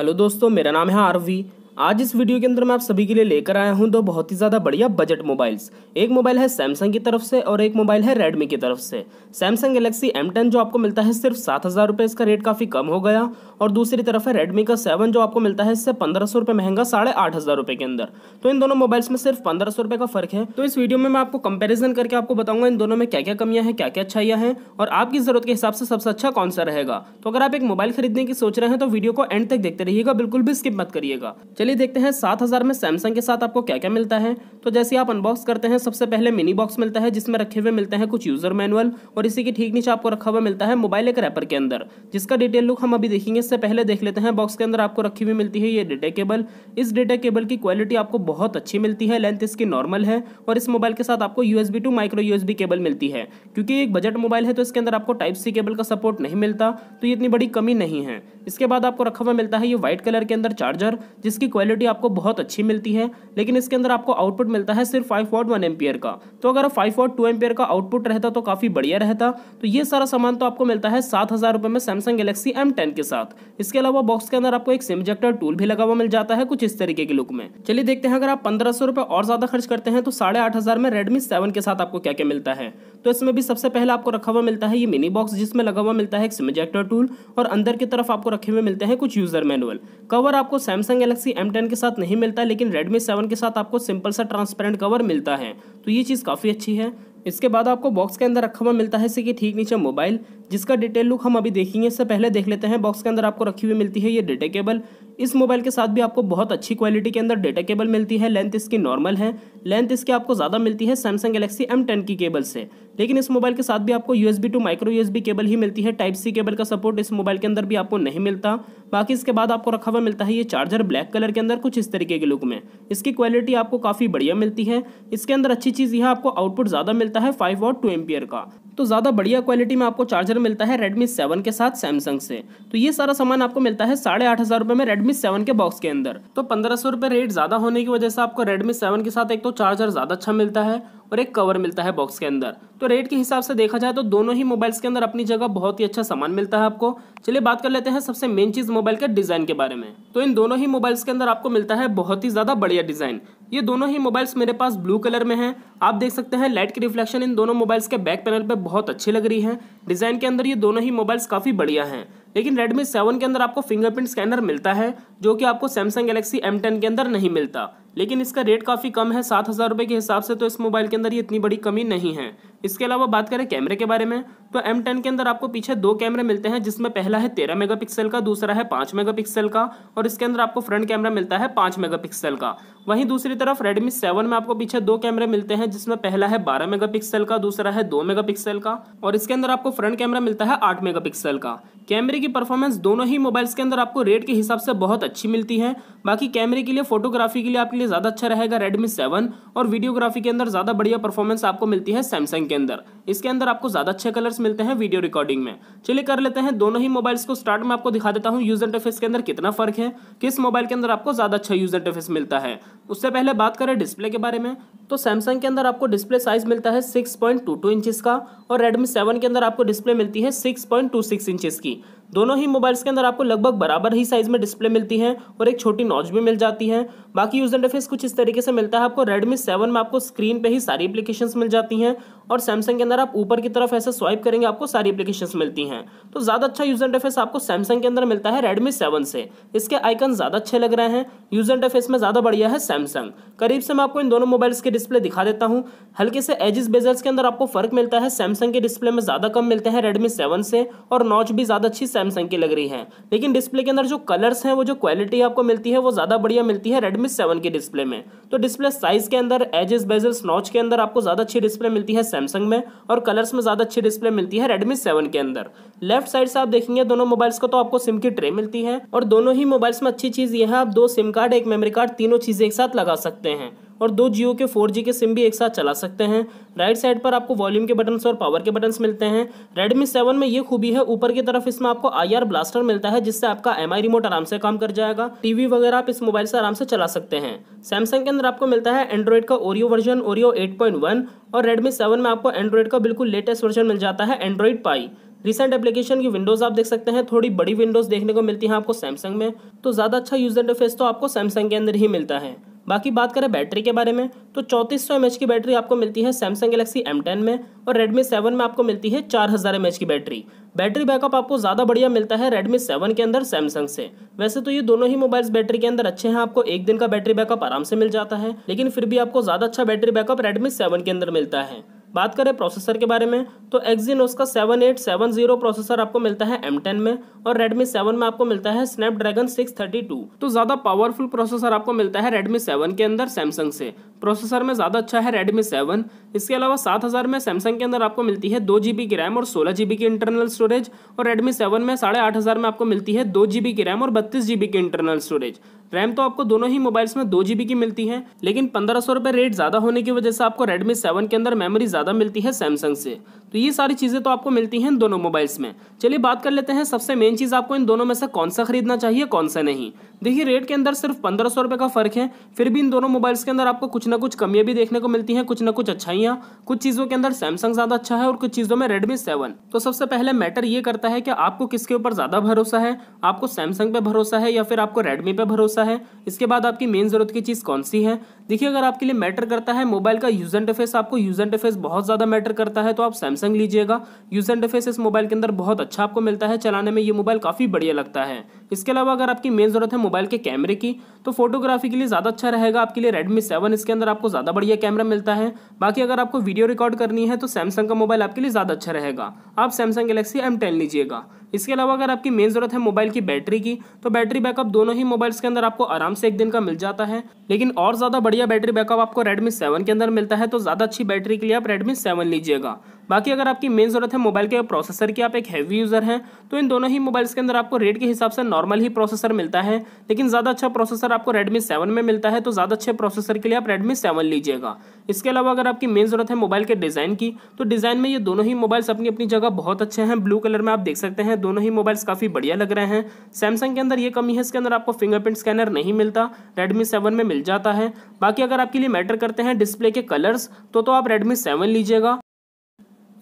hello दोस्तों मेरा नाम है आरवी आज इस वीडियो के अंदर मैं आप सभी के लिए लेकर आया हूं दो बहुत ही ज़्यादा बढ़िया बजट मोबाइल्स एक मोबाइल है सैमसंग की तरफ से और एक मोबाइल है रेडमी की तरफ से सैमसंग गलेक्सी M10 जो आपको मिलता है सिर्फ सात हज़ार रुपये इसका रेट काफ़ी कम हो गया और दूसरी तरफ है रेडमी का सेवन जो आपको मिलता है इससे पंद्रह सौ महंगा साढ़े आठ हज़ार के अंदर तो इन दोनों मोबाइल्स में सिर्फ पंद्रह सौ का फ़र्क है तो इस वीडियो में मैं आपको कंपेरिजन करके आपको बताऊंगा इन दोनों में क्या क्या कमियाँ हैं क्या क्या अच्छाइयाँ हैं और आपकी ज़रूरत के हिसाब से सबसे अच्छा कौन सा रहेगा तो अगर आप एक मोबाइल खरीदने की सोच रहे हैं तो वीडियो को एंड तक देखते रहिएगा बिल्कुल भी स्किप मत करिएगा चलिए देखते हैं सात हज़ार में सैमसंग के साथ आपको क्या क्या मिलता है तो जैसे आप अनबॉक्स करते हैं सबसे पहले मिनी बॉक्स मिलता है जिसमें रखे हुए मिलते हैं कुछ यूज़र मैनुअल और इसी के ठीक नीचे आपको रखा हुआ मिलता है मोबाइल एक रैपर के अंदर जिसका डिटेल लुक हम अभी देखेंगे इससे पहले देख लेते हैं बॉक्स के अंदर आपको रखी हुई मिलती है ये डेटा केबल इस डेटा केबल की क्वालिटी आपको बहुत अच्छी मिलती है लेंथ इसकी नॉर्मल है और इस मोबाइल के साथ आपको U to micro U cable मिलती है क्योंकि एक बजट मोबाइल है तो इसके अंदर आपको टाइप सी केबल का सपोर्ट नहीं मिलता तो ये इतनी बड़ी कमी नहीं है इसके बाद आपको रखा हुआ मिलता है ये व्हाइट कलर के अंदर चार्जर जिसकी की क्वालिटी आपको बहुत अच्छी मिलती है लेकिन इसके अंदर आपको आउटपुट मिलता है सिर्फ फाइव पॉइंट वन एम्पियर का तो अगर फाइव पॉइंट टू एम्पियर का आउटपुट रहता तो काफ़ी बढ़िया रहता तो ये सारा सामान तो आपको मिलता है सात हज़ार रुपये में सैमसंग गैलेक्सी एम टेन के साथ इसके अलावा बॉक्स के अंदर आपको एक सिम इजेक्टर टूल भी लगा हुआ मिल जाता है कुछ इस तरीके के लुक में चलिए देखते हैं अगर आप पंद्रह सौ रुपये और ज़्यादा खर्च करते हैं तो साढ़े आठ हज़ार में रेडमी सेवन के साथ आपको क्या क्या मिलता है तो इसमें भी सबसे पहले आपको रखा हुआ मिलता है ये मिनी बॉक्स जिसमें लगा हुआ मिलता है एक सिमजेक्टर टूल और अंदर की तरफ आपको रखे हुए मिलते हैं कुछ यूज़र मैनुअल कवर आपको सैमसंग गैलेक्सी एम टेन के साथ नहीं मिलता लेकिन रेडमी सेवन के साथ आपको सिंपल सा ट्रांसपेरेंट कवर मिलता है तो ये चीज़ काफ़ी अच्छी है इसके बाद आपको बॉक्स के अंदर रखा हुआ मिलता है इसी ठीक नीचे मोबाइल जिसका डिटेल लुक हम अभी देखेंगे इससे पहले देख लेते हैं बॉक्स के अंदर आपको रखी हुई मिलती है ये डेटा केबल इस मोबाइल के साथ भी आपको बहुत अच्छी क्वालिटी के अंदर डेटा केबल मिलती है लेंथ इसकी नॉर्मल है लेंथ इसकी आपको ज़्यादा मिलती है सैमसंग गलेक्सी एम टेन की केबल से लेकिन इस मोबाइल के साथ भी आपको U to micro U cable ही मिलती है टाइप सी केबल का सपोर्ट इस मोबाइल के अंदर भी आपको नहीं मिलता बाकी इसके बाद आपको रखा हुआ मिलता है ये चार्जर ब्लैक कलर के अंदर कुछ इस तरीके के लुक में इसकी क्वालिटी आपको काफ़ी बढ़िया मिलती है इसके अंदर अच्छी चीज़ यह आपको आउटपुट ज़्यादा मिलता है फाइव और टू एमपियर का तो ज़्यादा बढ़िया क्वालिटी में आपको चार्जर मिलता है रेडमी सेवन के साथ सैमसंग से तो ये सारा सामान आपको मिलता है साढ़े आठ हज़ार रुपये में रेडमी सेवन के बॉक्स के अंदर तो पंद्रह सौ रुपये रेट ज़्यादा होने की वजह से आपको रेडमी सेवन के साथ एक तो चार्जर ज़्यादा अच्छा मिलता है और एक कवर मिलता है बॉक्स के अंदर तो रेट के हिसाब से देखा जाए तो दोनों ही मोबाइल्स के अंदर अपनी जगह बहुत ही अच्छा सामान मिलता है आपको चलिए बात कर लेते हैं सबसे मेन चीज़ मोबाइल के डिज़ाइन के बारे में तो इन दोनों ही मोबाइल्स के अंदर आपको मिलता है बहुत ही ज़्यादा बढ़िया डिज़ाइन ये दोनों ही मोबाइल्स मेरे पास ब्लू कलर में हैं आप देख सकते हैं लाइट की रिफ्लेक्शन इन दोनों मोबाइल्स के बैक पैनल पर बहुत अच्छी लग रही है डिज़ाइन के अंदर ये दोनों ही मोबाइल्स काफ़ी बढ़िया हैं लेकिन Redmi 7 के अंदर आपको फिंगरप्रिंट स्कैनर मिलता है जो कि आपको सैमसंग गैलेक्सी M10 के अंदर नहीं मिलता लेकिन इसका रेट काफ़ी कम है सात हज़ार रुपये के हिसाब से तो इस मोबाइल के अंदर ये इतनी बड़ी कमी नहीं है इसके अलावा बात करें कैमरे के बारे में तो एम टेन के अंदर आपको पीछे दो कैमरे मिलते हैं जिसमें पहला है तेरह मेगापिक्सल का दूसरा है पाँच मेगापिक्सल का और इसके अंदर आपको फ्रंट कैमरा मिलता है पाँच मेगापिक्सल का वहीं दूसरी तरफ रेडमी सेवन में आपको पीछे दो कैमरे मिलते हैं जिसमें पहला है बारह मेगापिक्सल का दूसरा है दो मेगापिक्सल का और इसके अंदर आपको फ्रंट कैमरा मिलता है आठ मेगापिक्सल का कैमरे की परफॉर्मेंस दोनों ही मोबाइल्स के अंदर आपको रेट के हिसाब से बहुत अच्छी मिलती है बाकी कैमरे के लिए फोटोग्राफी के लिए आपके लिए ज़्यादा अच्छा रहेगा रेडमी सेवन और वीडियोग्राफी के अंदर ज़्यादा बढ़िया परफॉर्मेंस आपको मिलती है सैमसंग के अंदर इसके अंदर आपको ज़्यादा अच्छे कलर्स मिलते हैं वीडियो रिकॉर्डिंग में चलिए कर लेते हैं दोनों ही मोबाइल्स को स्टार्ट में आपको दिखा देता हूँ यूज इंटरफेस के अंदर कितना फ़र्क है किस मोबाइल के अंदर आपको ज़्यादा अच्छा यूज इंटरफेस मिलता है उससे पहले बात करें डिस्प्ले के बारे में तो सैमसंग के अंदर आपको डिस्प्ले साइज मिलता है six point two two inches का और रेडमी सेवन के अंदर आपको डिस्प्ले मिलती है six point two six inches की दोनों ही मोबाइल्स के अंदर आपको लगभग बराबर ही साइज़ में डिस्प्ले मिलती है और एक छोटी नॉच भी मिल जाती है बाकी यूज़र इंटरफेस कुछ इस तरीके से मिलता है आपको रेडमी सेवन में आपको स्क्रीन पे ही सारी एप्लीकेशन मिल जाती हैं और सैमसंग के अंदर आप ऊपर की तरफ ऐसे स्वाइप करेंगे आपको सारी एप्लीकेशन मिलती हैं तो ज़्यादा अच्छा यूजर इंटरफेस आपको सैमसंग के अंदर मिलता है रेडमी सेवन से इसके आइकन ज़्यादा अच्छे लग रहे हैं यूजर इंटरफेस में ज़्यादा बढ़िया है सैमसंग करीब से मैं आपको इन दोनों मोबाइल्स के डिस्प्ले दिखा देता हूँ हल्के से एजिस बेजल्स के अंदर आपको फर्क मिलता है सैमसंग के डिस्प्ले में ज़्यादा कम मिलते हैं रेडमी सेवन से और नॉच भी ज़्यादा अच्छी सैमसंग की लग रही है लेकिन डिस्प्ले के अंदर जो कलर्स हैं वो जो क्वालिटी आपको मिलती है वो ज़्यादा बढ़िया मिलती है रेडमी सेवन के डिस्प्ले में तो डिस्प्ले साइज के अंदर एजिस बेजल्स नॉच के अंदर आपको ज़्यादा अच्छी डिस्प्ले मिलती है सैमसंग में और कलर्स में ज़्यादा अच्छी डिस्प्ले मिलती है रेडमी सेवन के अंदर लेफ्ट साइड से आप देखेंगे दोनों मोबाइल्स को तो आपको सिम की ट्रे मिलती है और दोनों ही मोबाइल्स में अच्छी चीज़ यह है आप दो सिम कार्ड एक मेमोरी कार्ड तीनों चीज़ें एक साथ लगा सकते हैं और दो जियो के फोर के सिम भी एक साथ चला सकते हैं राइट साइड पर आपको वॉल्यूम के बटन्स और पावर के बटन्स मिलते हैं रेडमी सेवन में ये खूबी है ऊपर की तरफ इसमें आपको आई ब्लास्टर मिलता है जिससे आपका एम रिमोट आराम से काम कर जाएगा टीवी वगैरह आप इस मोबाइल से आराम से चला सकते हैं सैमसंग के अंदर आपको मिलता है एंड्रॉइड का ओरियो वर्जन ओरियो 8.1 और रेडमी सेवन में आपको एंड्रॉइड का बिल्कुल लेटेस्ट वर्जन मिल जाता है एंड्रॉइड पाई रिसेंट एप्लीकेशन की विंडोज़ आप देख सकते हैं थोड़ी बड़ी विंडोज़ देखने को मिलती है आपको सैमसंग में तो ज़्यादा अच्छा यूज़र इंटरफेस तो आपको सैमसंग के अंदर ही मिलता है बाकी बात करें बैटरी के बारे में तो चौंतीस सौ की बैटरी आपको मिलती है सैमसंग गलेक्सी एम में और रेडमी सेवन में आपको मिलती है चार हज़ार की बैटरी बैटरी बैकअप आपको ज़्यादा बढ़िया मिलता है रेडमी सेवन के अंदर सैमसंग से वैसे तो ये दोनों ही मोबाइल्स बैटरी के अंदर अच्छे हैं आपको एक दिन का बैटरी बैकअप आराम से मिल जाता है लेकिन फिर भी आपको ज़्यादा अच्छा बैटरी बैकअप रेडमी सेवन के अंदर मिलता है बात करें प्रोसेसर के बारे में तो एक्जीनोस का seven eight seven zero processor आपको मिलता है एम टेन में और रेडमी सेवन में आपको मिलता है स्नैपड्रैगन सिक्स थर्टी टू तो ज़्यादा पावरफुल प्रोसेसर आपको मिलता है रेडमी सेवन के अंदर सैमसंग से प्रोसेसर में ज़्यादा अच्छा है रेडमी सेवन इसके अलावा सात हज़ार में सैमसंग के अंदर आपको मिलती है दो जी की रैम और सोलह जी की इंटरनल स्टोरेज और रेडमी सेवन में साढ़े आठ हज़ार में आपको मिलती है दो जी की रैम और बत्तीस जी की इंटरनल स्टोरेज रैम तो आपको दोनों ही मोबाइल्स में दो जीबी की मिलती है लेकिन पंद्रह सौ रुपये रेट ज़्यादा होने की वजह से आपको रेडमी सेवन के अंदर मेमोरी ज़्यादा मिलती है सैमसंग से तो ये सारी चीज़ें तो आपको मिलती हैं दोनों मोबाइल्स में चलिए बात कर लेते हैं सबसे मेन चीज़ आपको इन दोनों में से कौन सा खरीदना चाहिए कौन सा नहीं देखिए रेट के अंदर सिर्फ पंद्रह सौ रुपये का फ़र्क है फिर भी इन दोनों मोबाइल्स के अंदर आपको कुछ ना कुछ कमियां भी देखने को मिलती हैं कुछ ना कुछ अच्छाइयाँ कुछ चीज़ों के अंदर सैमसंग ज़्यादा अच्छा है और कुछ चीज़ों में रेडमी सेवन तो सबसे पहले मैटर ये करता है कि आपको किसके ऊपर ज़्यादा भरोसा है आपको सैमसंग पे भरोसा है या फिर आपको रेडमी पे भरोसा सा है इसके बाद आपकी मेन ज़रूरत की चीज़ कौन सी है देखिए अगर आपके लिए मैटर करता है मोबाइल का यूज एंड आपको यूज एंड बहुत ज़्यादा मैटर करता है तो आप सैमसंग लीजिएगा यूज एंड डिफेस इस मोबाइल के अंदर बहुत अच्छा आपको मिलता है चलाने में ये मोबाइल काफ़ी बढ़िया लगता है इसके अलावा अगर आपकी मेन ज़रूरत है मोबाइल के कैमरे की तो फोटोग्राफी के लिए ज़्यादा अच्छा रहेगा आपके लिए रेडमी सेवन इसके अंदर आपको ज़्यादा बढ़िया कैमरा मिलता है बाकी अगर आपको वीडियो रिकॉर्ड करनी है तो सैमसंग का मोबाइल आपके लिए ज़्यादा अच्छा रहेगा आप सैमसंग गलेक्सी एम टेन लीजिएगा इसके अलावा अगर आपकी मेन ज़रूरत है मोबाइल की बैटरी की तो बैटरी बैकअप दोनों ही मोबाइल्स के अंदर आपको आराम से एक दिन का मिल जाता है लेकिन और ज़्यादा बढ़िया बैटरी बैकअप आपको रेडमी सेवन के अंदर मिलता है तो ज़्यादा अच्छी बैटरी के लिए आप रेडमी सेवन लीजिएगा बाकी अगर आपकी मेन ज़रूरत है मोबाइल के प्रोसेसर की आप एक हैवी यूज़र हैं तो इन दोनों ही मोबाइल्स के अंदर आपको रेट के हिसाब से नॉर्मल ही प्रोसेसर मिलता है लेकिन ज़्यादा अच्छा प्रोसेसर आपको रेडमी सेवन में मिलता है तो ज़्यादा अच्छे प्रोसेसर के लिए आप रेडमी सेवन लीजिएगा इसके अलावा अगर आपकी मेन ज़रूरत है मोबाइल के डिज़ाइन की तो डिज़ाइन में ये दोनों ही मोबाइल्स अपनी अपनी जगह बहुत अच्छे हैं ब्लू कलर में आप देख सकते हैं दोनों ही मोबाइल्स काफ़ी बढ़िया लग रहे हैं सैमसंग के अंदर ये कमी है इसके अंदर आपको फिंगरप्रिंट स्कैनर नहीं मिलता रेडमी सेवन में मिल जाता है बाकी अगर आपके लिए मैटर करते हैं डिस्प्ले के कलर्स तो तो आप रेडमी सेवन लीजिएगा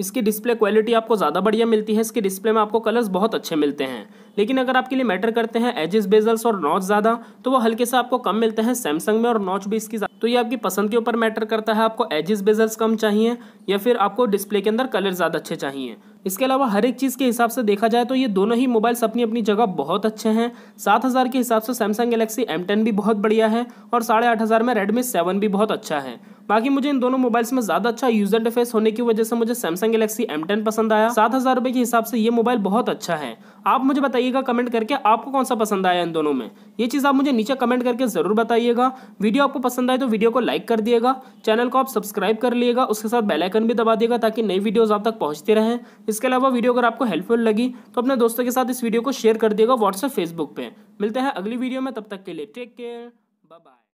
इसकी डिस्प्ले क्वालिटी आपको ज़्यादा बढ़िया मिलती है इसके डिस्प्ले में आपको कलर्स बहुत अच्छे मिलते हैं लेकिन अगर आपके लिए मैटर करते हैं एजेस बेजल्स और नॉच ज़्यादा तो वो हल्के से आपको कम मिलते हैं सैमसंग में और नॉच भी इसकी तो ये आपकी पसंद के ऊपर मैटर करता है आपको एजिस बेजल्स कम चाहिए या फिर आपको डिस्प्ले के अंदर कलर ज़्यादा अच्छे चाहिए इसके अलावा हर एक चीज़ के हिसाब से देखा जाए तो ये दोनों ही मोबाइल्स अपनी अपनी जगह बहुत अच्छे हैं सात हज़ार के हिसाब से सैमसंग गलेक्सी एम टेन भी बहुत बढ़िया है और साढ़े आठ हज़ार में रेडमी सेवन भी बहुत अच्छा है बाकी मुझे इन दोनों मोबाइल्स में ज्यादा अच्छा यूजर इंटरफेस होने की वजह से मुझे सैमसंग गैलेक्सी एम पसंद आया सात हजार के हिसाब से ये मोबाइल बहुत अच्छा है आप मुझे बताइएगा कमेंट करके आपको कौन सा पसंद आया इन दोनों में ये चीज़ आप मुझे नीचे कमेंट करके ज़रूर बताइएगा वीडियो आपको पसंद आए तो वीडियो को लाइक कर दिएगा चैनल को आप सब्सक्राइब कर लिएगा उसके साथ बेल आइकन भी दबा दिएगा ताकि नई वीडियोस आप तक पहुंचती रहें इसके अलावा वीडियो अगर आपको हेल्पफुल लगी तो अपने दोस्तों के साथ इस वीडियो को शेयर कर दिएगा व्हाट्सएप फेसबुक पर मिलते हैं अगली वीडियो में तब तक के लिए टेक केयर बाय